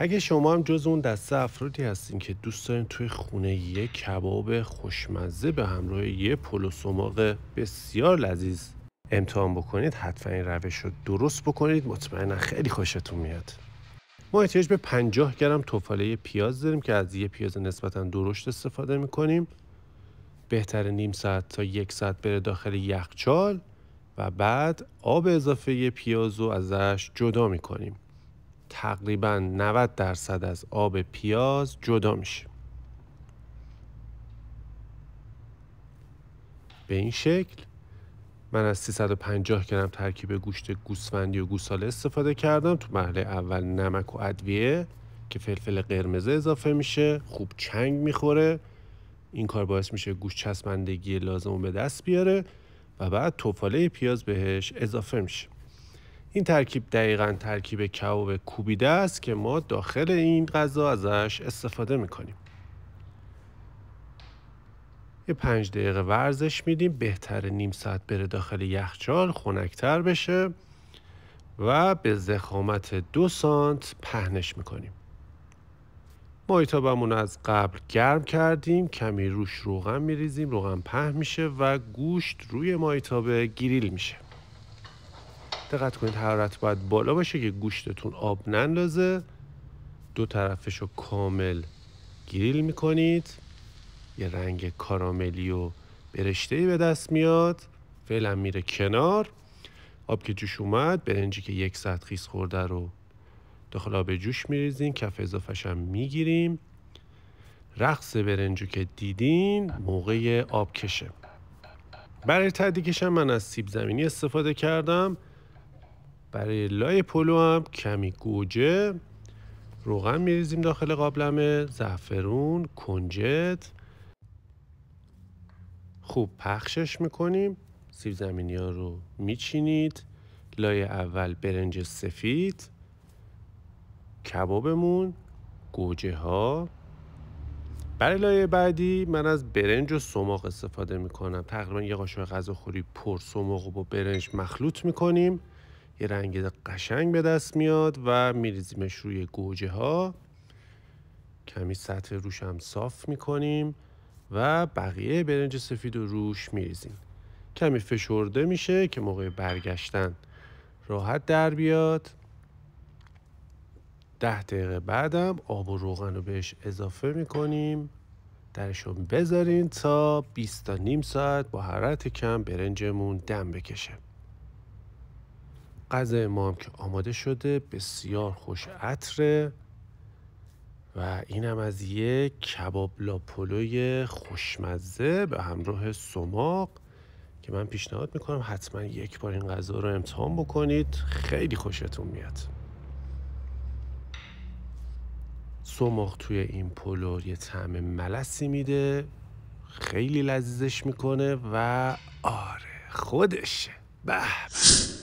اگه شما هم جز اون دسته افرادی هستین که دوست دارین توی خونه یه کباب خوشمزه به همراه یه پلو سماق بسیار لذیذ امتحان بکنید حتما این روش رو درست بکنید مطمئنا خیلی خوشتون میاد ما احتیاج به 50 گرم توفاله پیاز داریم که از یه پیاز نسبتا درشت استفاده میکنیم بهتر نیم ساعت تا یک ساعت بره داخل یخچال و بعد آب اضافه پیاز رو ازش جدا میکنیم تقریبا 90 درصد از آب پیاز جدا میشه به این شکل من از 350 گرم ترکیب گوشت گوسفندی و گوساله استفاده کردم تو مرحله اول نمک و ادویه که فلفل قرمز اضافه میشه خوب چنگ میخوره این کار باعث میشه گوشت چسبندگی لازم رو به دست بیاره و بعد توفاله پیاز بهش اضافه میشه این ترکیب دقیقا ترکیب کباب کوبیده است که ما داخل این غذا ازش استفاده میکنیم یه پنج دقیقه ورزش میدیم بهتر نیم ساعت بره داخل یخچال خنکتر بشه و به زخامت دو سانت پهنش میکنیم مایتابمون از قبل گرم کردیم کمی روش روغن میریزیم روغن پهن میشه و گوشت روی مایتابه گریل میشه دقت کنید حرارت باید بالا باشه که گوشتتون آب نندازه دو طرفش رو کامل گریل میکنید یه رنگ کاراملی و برشته ای به دست میاد فعلا میره کنار آب که جوش اومد برنجی که یک ساعت خیس خورده رو داخل آب جوش میریزیم کف اضافهشم میگیریم رقص برنجو که دیدین موقع آب کشه برای تدیکش من از سیب زمینی استفاده کردم برای لای پلو هم کمی گوجه روغن میریزیم داخل قابلمه زعفرون کنجد خوب پخشش میکنیم سیب زمینی ها رو میچینید لای اول برنج سفید کبابمون گوجه ها برای لایه بعدی من از برنج و سماق استفاده میکنم تقریبا یه قاشق غذاخوری پر سماق با برنج مخلوط میکنیم یه رنگ قشنگ به دست میاد و میریزیمش روی گوجه ها کمی سطح روش هم صاف میکنیم و بقیه برنج سفید و روش میریزیم کمی فشرده میشه که موقع برگشتن راحت در بیاد ده دقیقه بعدم آب و روغن رو بهش اضافه میکنیم درشون بذارین تا 20 تا نیم ساعت با حرارت کم برنجمون دم بکشه غذای ما هم که آماده شده بسیار خوش عطره و اینم از یک کباب لاپلوی خوشمزه به همراه سماق که من پیشنهاد میکنم حتما یک بار این غذا رو امتحان بکنید خیلی خوشتون میاد سماق توی این پلو یه طعم ملسی میده خیلی لذیذش میکنه و آره خودشه به